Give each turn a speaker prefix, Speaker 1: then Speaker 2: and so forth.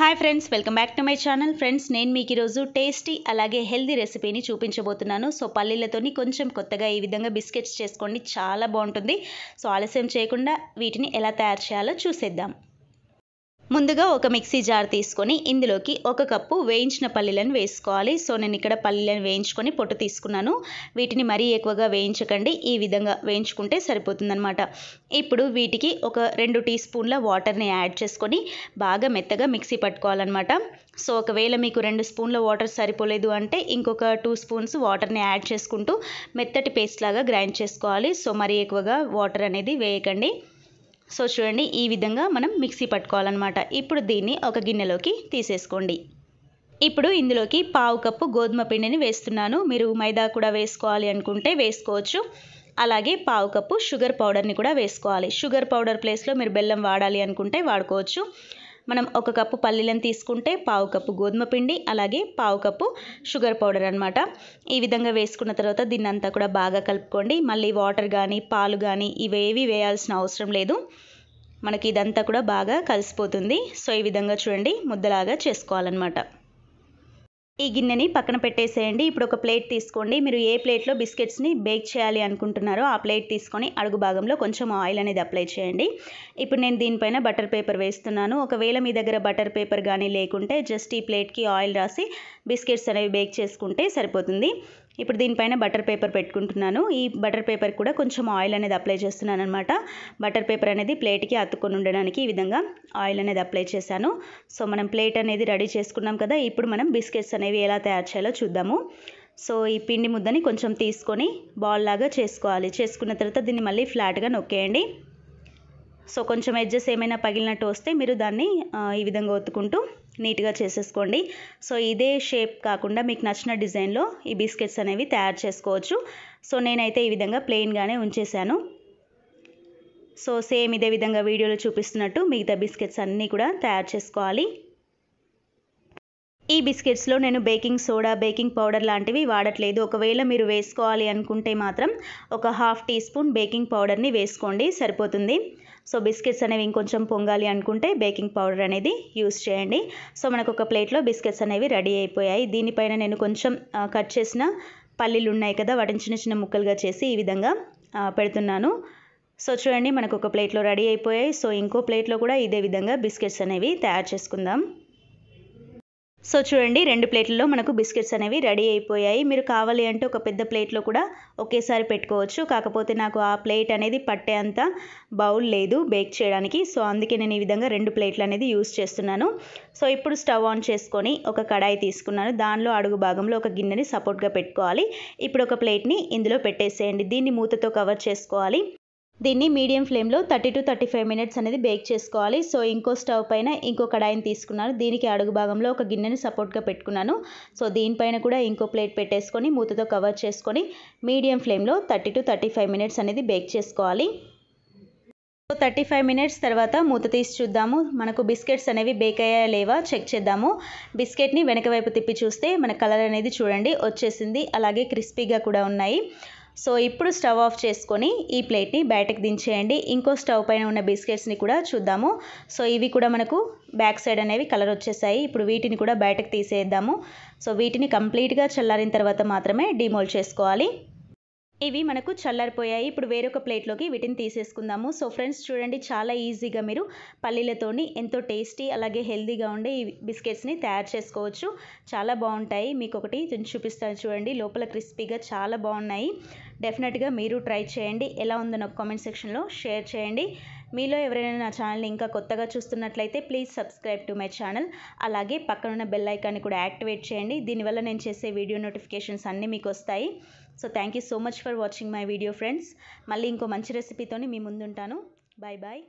Speaker 1: hi friends welcome back to my channel friends నేను మీకు ఈరోజు టేస్టీ అలాగే హెల్దీ రెసిపీని చూపించబోతున్నాను సో పల్లీలతోని కొంచెం కొత్తగా ఈ విధంగా బిస్కెట్స్ చేసుకోండి చాలా బాగుంటుంది సో ఆలస్యం చేయకుండా వీటిని ఎలా తయారు చేయాలో చూసేద్దాం ముందుగా ఒక మిక్సీ జార్ తీసుకొని ఇందులోకి ఒక కప్పు వేయించిన పల్లీలను వేసుకోవాలి సో నేను ఇక్కడ పల్లీలను వేయించుకొని పొట్టు తీసుకున్నాను వీటిని మరీ ఎక్కువగా వేయించకండి ఈ విధంగా వేయించుకుంటే సరిపోతుందనమాట ఇప్పుడు వీటికి ఒక రెండు టీ స్పూన్ల వాటర్ని యాడ్ చేసుకొని బాగా మెత్తగా మిక్సీ పట్టుకోవాలన్నమాట సో ఒకవేళ మీకు రెండు స్పూన్ల వాటర్ సరిపోలేదు అంటే ఇంకొక టూ స్పూన్స్ వాటర్ని యాడ్ చేసుకుంటూ మెత్తటి పేస్ట్ లాగా గ్రైండ్ చేసుకోవాలి సో మరీ ఎక్కువగా వాటర్ అనేది వేయకండి సో చూడండి ఈ విధంగా మనం మిక్సీ పట్టుకోవాలన్నమాట ఇప్పుడు దీన్ని ఒక గిన్నెలోకి తీసేసుకోండి ఇప్పుడు ఇందులోకి పావు కప్పు గోధుమ పిండిని వేస్తున్నాను మీరు మైదా కూడా వేసుకోవాలి అనుకుంటే వేసుకోవచ్చు అలాగే పావు కప్పు షుగర్ పౌడర్ని కూడా వేసుకోవాలి షుగర్ పౌడర్ ప్లేస్లో మీరు బెల్లం వాడాలి అనుకుంటే వాడుకోవచ్చు మనం ఒక కప్పు పల్లీలను తీసుకుంటే పావు కప్పు గోధుమ పిండి అలాగే పావు కప్పు షుగర్ పౌడర్ అనమాట ఈ విధంగా వేసుకున్న తర్వాత దీన్నంతా కూడా బాగా కలుపుకోండి మళ్ళీ వాటర్ కానీ పాలు కానీ ఇవేవి వేయాల్సిన అవసరం లేదు మనకి ఇదంతా కూడా బాగా కలిసిపోతుంది సో ఈ విధంగా చూడండి ముద్దలాగా చేసుకోవాలన్నమాట ఈ గిన్నెని పక్కన పెట్టేసేయండి ఇప్పుడు ఒక ప్లేట్ తీసుకోండి మీరు ఏ ప్లేట్లో బిస్కెట్స్ని బేక్ చేయాలి అనుకుంటున్నారో ఆ ప్లేట్ తీసుకొని అడుగు భాగంలో కొంచెం ఆయిల్ అనేది అప్లై చేయండి ఇప్పుడు నేను దీనిపైన బటర్ పేపర్ వేస్తున్నాను ఒకవేళ మీ దగ్గర బటర్ పేపర్ కానీ లేకుంటే జస్ట్ ఈ ప్లేట్కి ఆయిల్ రాసి బిస్కెట్స్ అనేవి బేక్ చేసుకుంటే సరిపోతుంది ఇప్పుడు దీనిపైన బటర్ పేపర్ పెట్టుకుంటున్నాను ఈ బటర్ పేపర్ కూడా కొంచెం ఆయిల్ అనేది అప్లై చేస్తున్నాను అనమాట బటర్ పేపర్ అనేది ప్లేట్కి అత్తుకొని ఉండడానికి ఈ విధంగా ఆయిల్ అనేది అప్లై చేశాను సో మనం ప్లేట్ అనేది రెడీ చేసుకున్నాం కదా ఇప్పుడు మనం బిస్కెట్స్ అనేవి ఎలా తయారు చేయాలో చూద్దాము సో ఈ పిండి ముద్దని కొంచెం తీసుకొని బాల్ లాగా చేసుకోవాలి చేసుకున్న తర్వాత దీన్ని మళ్ళీ ఫ్లాట్గా నొక్కేయండి సో కొంచెం ఎడ్జెస్ ఏమైనా పగిలినట్టు వస్తే మీరు దాన్ని ఈ విధంగా ఒత్తుకుంటూ నీట్గా చేసేసుకోండి సో ఇదే షేప్ కాకుండా మీకు నచ్చిన డిజైన్లో ఈ బిస్కెట్స్ అనేవి తయారు చేసుకోవచ్చు సో నేనైతే ఈ విధంగా ప్లెయిన్గానే ఉంచేశాను సో సేమ్ ఇదే విధంగా వీడియోలో చూపిస్తున్నట్టు మిగతా బిస్కెట్స్ అన్నీ కూడా తయారు చేసుకోవాలి ఈ బిస్కెట్స్లో నేను బేకింగ్ సోడా బేకింగ్ పౌడర్ లాంటివి వాడట్లేదు ఒకవేళ మీరు వేసుకోవాలి అనుకుంటే మాత్రం ఒక హాఫ్ టీ స్పూన్ బేకింగ్ పౌడర్ని వేసుకోండి సరిపోతుంది సో బిస్కెట్స్ అనేవి ఇంకొంచెం పొంగాలి అనుకుంటే బేకింగ్ పౌడర్ అనేది యూస్ చేయండి సో మనకు ఒక ప్లేట్లో బిస్కెట్స్ అనేవి రెడీ అయిపోయాయి దీనిపైన నేను కొంచెం కట్ చేసిన పల్లీలు ఉన్నాయి కదా వాటిని చిన్న చిన్న ముక్కలుగా చేసి ఈ విధంగా పెడుతున్నాను సో చూడండి మనకు ఒక ప్లేట్లో రెడీ అయిపోయాయి సో ఇంకో ప్లేట్లో కూడా ఇదే విధంగా బిస్కెట్స్ అనేవి తయారు చేసుకుందాం సో చూడండి రెండు ప్లేట్లలో మనకు బిస్కెట్స్ అనేవి రెడీ అయిపోయాయి మీరు కావాలి అంటే ఒక పెద్ద ప్లేట్లో కూడా ఒకేసారి పెట్టుకోవచ్చు కాకపోతే నాకు ఆ ప్లేట్ అనేది పట్టే అంత బౌల్ లేదు బేక్ చేయడానికి సో అందుకే నేను ఈ విధంగా రెండు ప్లేట్లు అనేది యూస్ చేస్తున్నాను సో ఇప్పుడు స్టవ్ ఆన్ చేసుకొని ఒక కడాయి తీసుకున్నాను దానిలో అడుగు భాగంలో ఒక గిన్నెని సపోర్ట్గా పెట్టుకోవాలి ఇప్పుడు ఒక ప్లేట్ని ఇందులో పెట్టేసేయండి దీన్ని మూతతో కవర్ చేసుకోవాలి దీన్ని మీడియం ఫ్లేమ్లో thirty to thirty five minutes అనేది బేక్ చేసుకోవాలి సో ఇంకో స్టవ్ పైన ఇంకో కడాయిని తీసుకున్నాను దీనికి అడుగు భాగంలో ఒక గిన్నెని సపోర్ట్గా పెట్టుకున్నాను సో దీనిపైన కూడా ఇంకో ప్లేట్ పెట్టేసుకొని మూతతో కవర్ చేసుకొని మీడియం ఫ్లేమ్లో thirty to thirty five minutes అనేది బేక్ చేసుకోవాలి సో థర్టీ ఫైవ్ మినిట్స్ తర్వాత మూత తీసి చూద్దాము మనకు బిస్కెట్స్ అనేవి బేక్ అయ్యా లేవా చెక్ చేద్దాము బిస్కెట్ని వెనక వైపు తిప్పి చూస్తే మన కలర్ అనేది చూడండి వచ్చేసింది అలాగే క్రిస్పీగా కూడా ఉన్నాయి సో ఇప్పుడు స్టవ్ ఆఫ్ చేసుకొని ఈ ప్లేట్ని బయటకు దించేయండి ఇంకో స్టవ్ పైన ఉన్న బిస్కెట్స్ని కూడా చూద్దాము సో ఇవి కూడా మనకు బ్యాక్ సైడ్ అనేవి కలర్ వచ్చేసాయి ఇప్పుడు వీటిని కూడా బయటకు తీసేద్దాము సో వీటిని కంప్లీట్గా చల్లారిన తర్వాత మాత్రమే డిమోల్డ్ చేసుకోవాలి ఇవి మనకు చల్లారిపోయాయి ఇప్పుడు వేరొక ప్లేట్లోకి వీటిని తీసేసుకుందాము సో ఫ్రెండ్స్ చూడండి చాలా ఈజీగా మీరు పల్లీలతోని ఎంతో టేస్టీ అలాగే హెల్దీగా ఉండే ఈ బిస్కెట్స్ని తయారు చేసుకోవచ్చు చాలా బాగుంటాయి మీకు ఒకటి చూపిస్తాను చూడండి లోపల క్రిస్పీగా చాలా బాగున్నాయి డెఫినెట్గా మీరు ట్రై చేయండి ఎలా ఉందో నాకు కామెంట్ సెక్షన్లో షేర్ చేయండి మీలో ఎవరైనా నా ఛానల్ని ఇంకా కొత్తగా చూస్తున్నట్లయితే please subscribe to my channel అలాగే పక్కనున్న బెల్ ఐకాన్ని కూడా యాక్టివేట్ చేయండి దీనివల్ల నేను చేసే వీడియో నోటిఫికేషన్స్ అన్నీ మీకు వస్తాయి so thank you so much for watching my video friends మళ్ళీ ఇంకో మంచి రెసిపీతోని మీ ముందుంటాను బాయ్ బాయ్